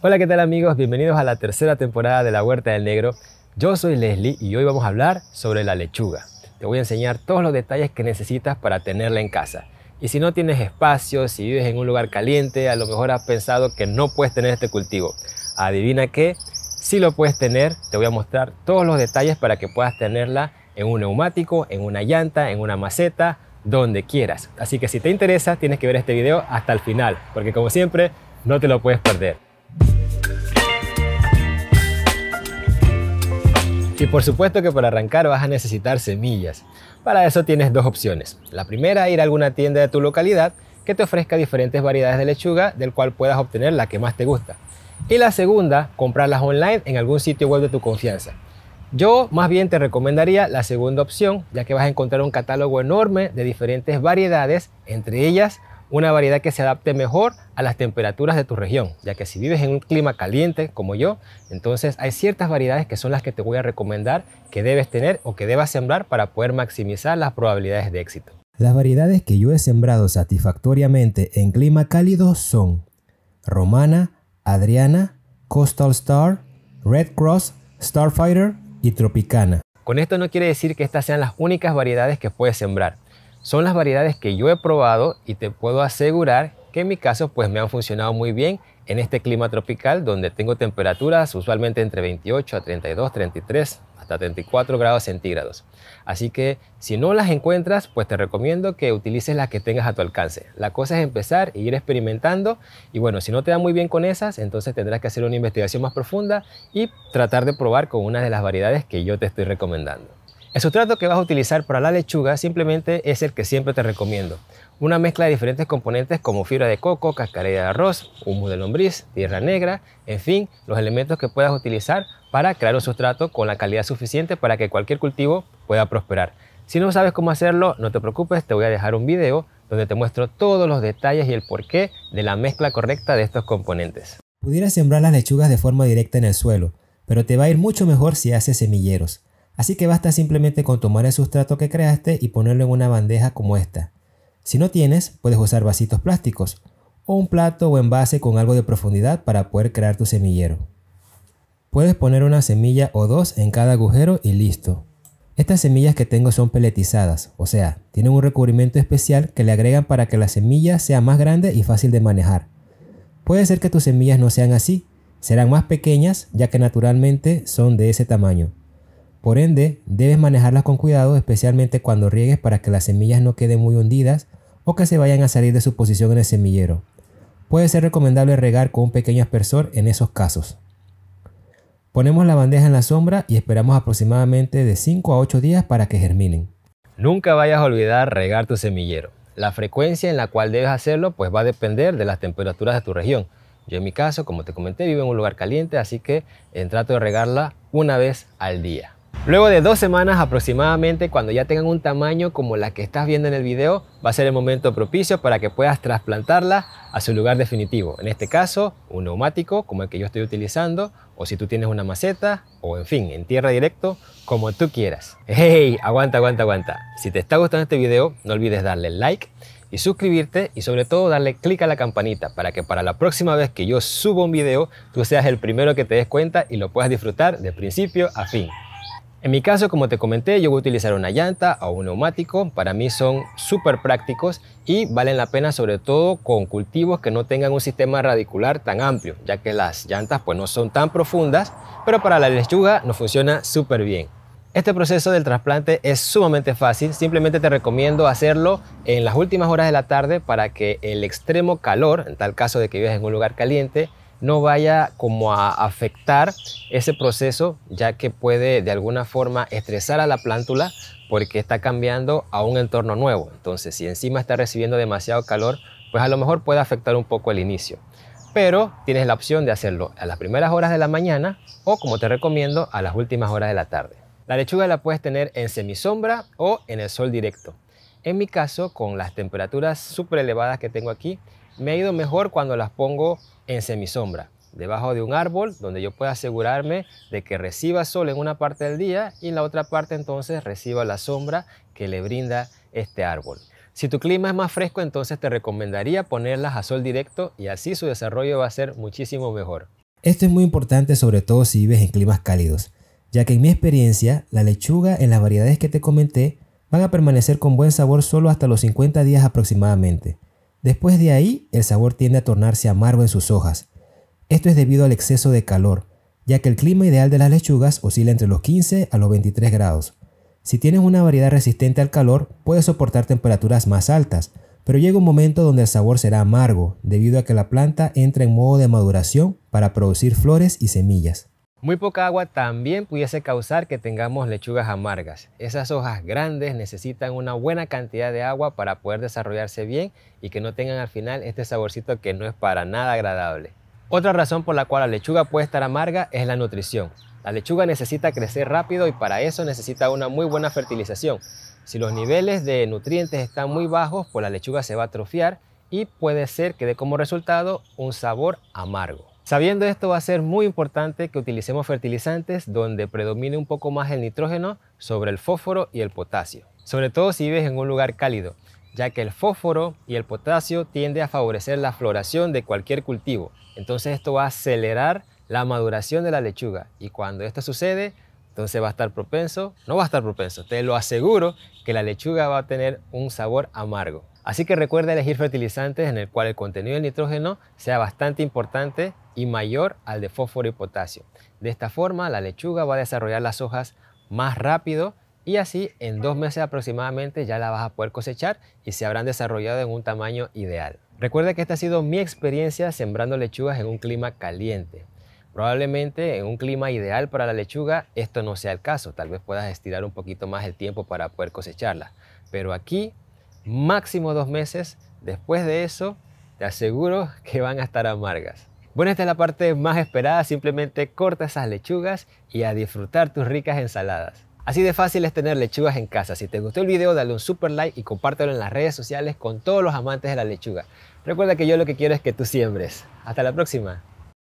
Hola, ¿qué tal amigos? Bienvenidos a la tercera temporada de La Huerta del Negro. Yo soy Leslie y hoy vamos a hablar sobre la lechuga. Te voy a enseñar todos los detalles que necesitas para tenerla en casa. Y si no tienes espacio, si vives en un lugar caliente, a lo mejor has pensado que no puedes tener este cultivo. Adivina qué, si lo puedes tener, te voy a mostrar todos los detalles para que puedas tenerla en un neumático, en una llanta, en una maceta, donde quieras. Así que si te interesa, tienes que ver este video hasta el final, porque como siempre, no te lo puedes perder. Y por supuesto que para arrancar vas a necesitar semillas. Para eso tienes dos opciones. La primera, ir a alguna tienda de tu localidad que te ofrezca diferentes variedades de lechuga del cual puedas obtener la que más te gusta. Y la segunda, comprarlas online en algún sitio web de tu confianza. Yo más bien te recomendaría la segunda opción, ya que vas a encontrar un catálogo enorme de diferentes variedades, entre ellas una variedad que se adapte mejor a las temperaturas de tu región, ya que si vives en un clima caliente como yo, entonces hay ciertas variedades que son las que te voy a recomendar que debes tener o que debas sembrar para poder maximizar las probabilidades de éxito. Las variedades que yo he sembrado satisfactoriamente en clima cálido son Romana, Adriana, Coastal Star, Red Cross, Starfighter y Tropicana. Con esto no quiere decir que estas sean las únicas variedades que puedes sembrar son las variedades que yo he probado y te puedo asegurar que en mi caso pues me han funcionado muy bien en este clima tropical donde tengo temperaturas usualmente entre 28 a 32, 33 hasta 34 grados centígrados. Así que si no las encuentras, pues te recomiendo que utilices las que tengas a tu alcance. La cosa es empezar e ir experimentando y bueno, si no te da muy bien con esas, entonces tendrás que hacer una investigación más profunda y tratar de probar con una de las variedades que yo te estoy recomendando. El sustrato que vas a utilizar para la lechuga simplemente es el que siempre te recomiendo. Una mezcla de diferentes componentes como fibra de coco, cascarilla de arroz, humo de lombriz, tierra negra, en fin, los elementos que puedas utilizar para crear un sustrato con la calidad suficiente para que cualquier cultivo pueda prosperar. Si no sabes cómo hacerlo, no te preocupes, te voy a dejar un video donde te muestro todos los detalles y el porqué de la mezcla correcta de estos componentes. Pudieras sembrar las lechugas de forma directa en el suelo, pero te va a ir mucho mejor si haces semilleros. Así que basta simplemente con tomar el sustrato que creaste y ponerlo en una bandeja como esta. Si no tienes, puedes usar vasitos plásticos o un plato o envase con algo de profundidad para poder crear tu semillero. Puedes poner una semilla o dos en cada agujero y listo. Estas semillas que tengo son peletizadas, o sea, tienen un recubrimiento especial que le agregan para que la semilla sea más grande y fácil de manejar. Puede ser que tus semillas no sean así, serán más pequeñas ya que naturalmente son de ese tamaño. Por ende, debes manejarlas con cuidado, especialmente cuando riegues para que las semillas no queden muy hundidas o que se vayan a salir de su posición en el semillero. Puede ser recomendable regar con un pequeño aspersor en esos casos. Ponemos la bandeja en la sombra y esperamos aproximadamente de 5 a 8 días para que germinen. Nunca vayas a olvidar regar tu semillero. La frecuencia en la cual debes hacerlo pues va a depender de las temperaturas de tu región. Yo en mi caso, como te comenté, vivo en un lugar caliente, así que eh, trato de regarla una vez al día. Luego de dos semanas aproximadamente, cuando ya tengan un tamaño como la que estás viendo en el video, va a ser el momento propicio para que puedas trasplantarla a su lugar definitivo. En este caso, un neumático como el que yo estoy utilizando, o si tú tienes una maceta, o en fin, en tierra directo, como tú quieras. ¡Hey! Aguanta, aguanta, aguanta. Si te está gustando este video, no olvides darle like y suscribirte y sobre todo darle clic a la campanita para que para la próxima vez que yo suba un video, tú seas el primero que te des cuenta y lo puedas disfrutar de principio a fin. En mi caso, como te comenté, yo voy a utilizar una llanta o un neumático. Para mí son súper prácticos y valen la pena sobre todo con cultivos que no tengan un sistema radicular tan amplio, ya que las llantas pues no son tan profundas, pero para la lechuga nos funciona súper bien. Este proceso del trasplante es sumamente fácil, simplemente te recomiendo hacerlo en las últimas horas de la tarde para que el extremo calor, en tal caso de que vives en un lugar caliente, no vaya como a afectar ese proceso, ya que puede de alguna forma estresar a la plántula porque está cambiando a un entorno nuevo. Entonces, si encima está recibiendo demasiado calor, pues a lo mejor puede afectar un poco el inicio. Pero tienes la opción de hacerlo a las primeras horas de la mañana o, como te recomiendo, a las últimas horas de la tarde. La lechuga la puedes tener en semisombra o en el sol directo. En mi caso, con las temperaturas súper elevadas que tengo aquí, me ha ido mejor cuando las pongo en semisombra, debajo de un árbol, donde yo pueda asegurarme de que reciba sol en una parte del día y en la otra parte entonces reciba la sombra que le brinda este árbol. Si tu clima es más fresco, entonces te recomendaría ponerlas a sol directo y así su desarrollo va a ser muchísimo mejor. Esto es muy importante sobre todo si vives en climas cálidos, ya que en mi experiencia, la lechuga en las variedades que te comenté van a permanecer con buen sabor solo hasta los 50 días aproximadamente. Después de ahí, el sabor tiende a tornarse amargo en sus hojas. Esto es debido al exceso de calor, ya que el clima ideal de las lechugas oscila entre los 15 a los 23 grados. Si tienes una variedad resistente al calor, puedes soportar temperaturas más altas, pero llega un momento donde el sabor será amargo, debido a que la planta entra en modo de maduración para producir flores y semillas. Muy poca agua también pudiese causar que tengamos lechugas amargas. Esas hojas grandes necesitan una buena cantidad de agua para poder desarrollarse bien y que no tengan al final este saborcito que no es para nada agradable. Otra razón por la cual la lechuga puede estar amarga es la nutrición. La lechuga necesita crecer rápido y para eso necesita una muy buena fertilización. Si los niveles de nutrientes están muy bajos, pues la lechuga se va a atrofiar y puede ser que dé como resultado un sabor amargo. Sabiendo esto, va a ser muy importante que utilicemos fertilizantes donde predomine un poco más el nitrógeno sobre el fósforo y el potasio, sobre todo si vives en un lugar cálido, ya que el fósforo y el potasio tiende a favorecer la floración de cualquier cultivo. Entonces esto va a acelerar la maduración de la lechuga y cuando esto sucede, entonces va a estar propenso, no va a estar propenso, te lo aseguro que la lechuga va a tener un sabor amargo. Así que recuerda elegir fertilizantes en el cual el contenido del nitrógeno sea bastante importante y mayor al de fósforo y potasio. De esta forma, la lechuga va a desarrollar las hojas más rápido y así en dos meses aproximadamente ya la vas a poder cosechar y se habrán desarrollado en un tamaño ideal. Recuerda que esta ha sido mi experiencia sembrando lechugas en un clima caliente. Probablemente en un clima ideal para la lechuga esto no sea el caso, tal vez puedas estirar un poquito más el tiempo para poder cosecharla. Pero aquí, máximo dos meses, después de eso, te aseguro que van a estar amargas. Bueno, esta es la parte más esperada, simplemente corta esas lechugas y a disfrutar tus ricas ensaladas. Así de fácil es tener lechugas en casa. Si te gustó el video, dale un super like y compártelo en las redes sociales con todos los amantes de la lechuga. Recuerda que yo lo que quiero es que tú siembres. Hasta la próxima.